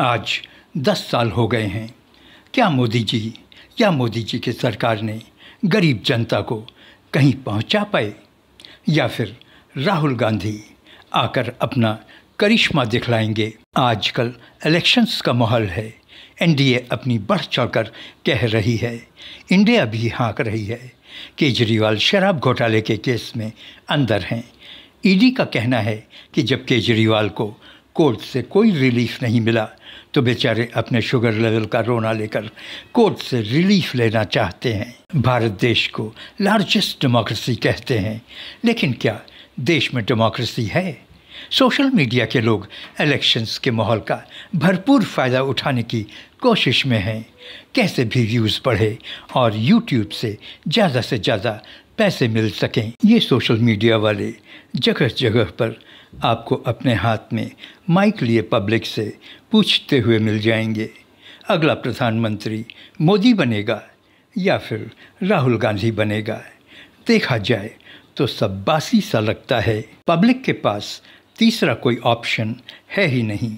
आज दस साल हो गए हैं क्या मोदी जी या मोदी जी की सरकार ने गरीब जनता को कहीं पहुंचा पाए या फिर राहुल गांधी आकर अपना करिश्मा दिखलाएंगे आजकल इलेक्शंस का माहौल है एनडीए अपनी बढ़ चढ़कर कह रही है इंडिया भी हाँक रही है केजरीवाल शराब घोटाले के केस में अंदर हैं ईडी का कहना है कि जब केजरीवाल को कोर्ट से कोई रिलीफ नहीं मिला तो बेचारे अपने शुगर लेवल का रोना लेकर कोर्ट से रिलीफ लेना चाहते हैं भारत देश को लार्जेस्ट डेमोक्रेसी कहते हैं लेकिन क्या देश में डेमोक्रेसी है सोशल मीडिया के लोग इलेक्शंस के माहौल का भरपूर फ़ायदा उठाने की कोशिश में हैं कैसे भी व्यूज़ बढ़े और यूट्यूब से ज़्यादा से ज़्यादा पैसे मिल सकें ये सोशल मीडिया वाले जगह जगह पर आपको अपने हाथ में माइक लिए पब्लिक से पूछते हुए मिल जाएंगे अगला प्रधानमंत्री मोदी बनेगा या फिर राहुल गांधी बनेगा देखा जाए तो सब बासी सा लगता है पब्लिक के पास तीसरा कोई ऑप्शन है ही नहीं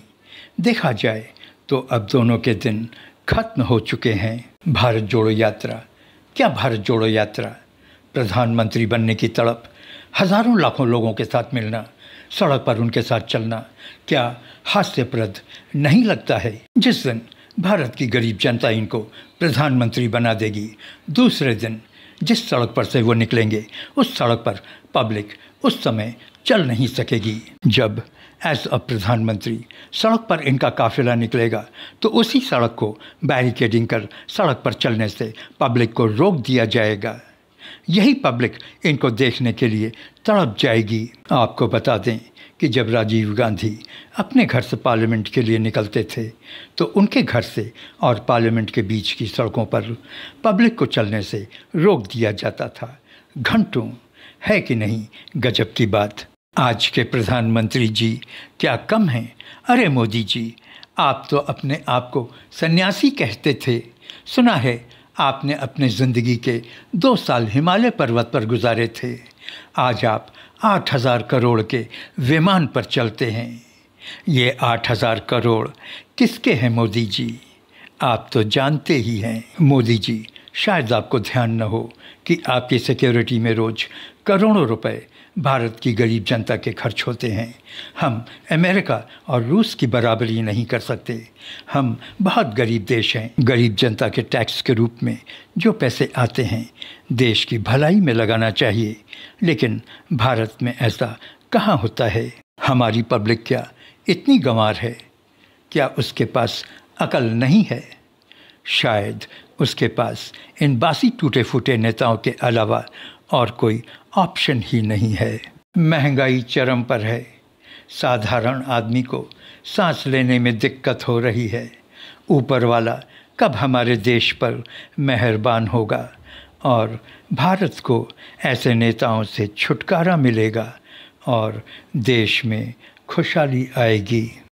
देखा जाए तो अब दोनों के दिन खत्म हो चुके हैं भारत जोड़ो यात्रा क्या भारत जोड़ो यात्रा प्रधानमंत्री बनने की तड़प हज़ारों लाखों लोगों के साथ मिलना सड़क पर उनके साथ चलना क्या हास्यप्रद नहीं लगता है जिस दिन भारत की गरीब जनता इनको प्रधानमंत्री बना देगी दूसरे दिन जिस सड़क पर से वो निकलेंगे उस सड़क पर पब्लिक उस समय चल नहीं सकेगी जब एज अ प्रधानमंत्री सड़क पर इनका काफिला निकलेगा तो उसी सड़क को बैरिकेडिंग कर सड़क पर चलने से पब्लिक को रोक दिया जाएगा यही पब्लिक इनको देखने के लिए तड़प जाएगी आपको बता दें कि जब राजीव गांधी अपने घर से पार्लियामेंट के लिए निकलते थे तो उनके घर से और पार्लियामेंट के बीच की सड़कों पर पब्लिक को चलने से रोक दिया जाता था घंटों है कि नहीं गजब की बात आज के प्रधानमंत्री जी क्या कम हैं अरे मोदी जी आप तो अपने आप को सन्यासी कहते थे सुना है आपने अपने ज़िंदगी के दो साल हिमालय पर्वत पर गुजारे थे आज आप आठ हज़ार करोड़ के विमान पर चलते हैं ये आठ हज़ार करोड़ किसके हैं मोदी जी आप तो जानते ही हैं मोदी जी शायद आपको ध्यान न हो कि आपकी सिक्योरिटी में रोज करोड़ों रुपए भारत की गरीब जनता के खर्च होते हैं हम अमेरिका और रूस की बराबरी नहीं कर सकते हम बहुत गरीब देश हैं गरीब जनता के टैक्स के रूप में जो पैसे आते हैं देश की भलाई में लगाना चाहिए लेकिन भारत में ऐसा कहाँ होता है हमारी पब्लिक क्या इतनी गंवार है क्या उसके पास अकल नहीं है शायद उसके पास इन बासी टूटे फूटे नेताओं के अलावा और कोई ऑप्शन ही नहीं है महंगाई चरम पर है साधारण आदमी को सांस लेने में दिक्कत हो रही है ऊपर वाला कब हमारे देश पर मेहरबान होगा और भारत को ऐसे नेताओं से छुटकारा मिलेगा और देश में खुशहाली आएगी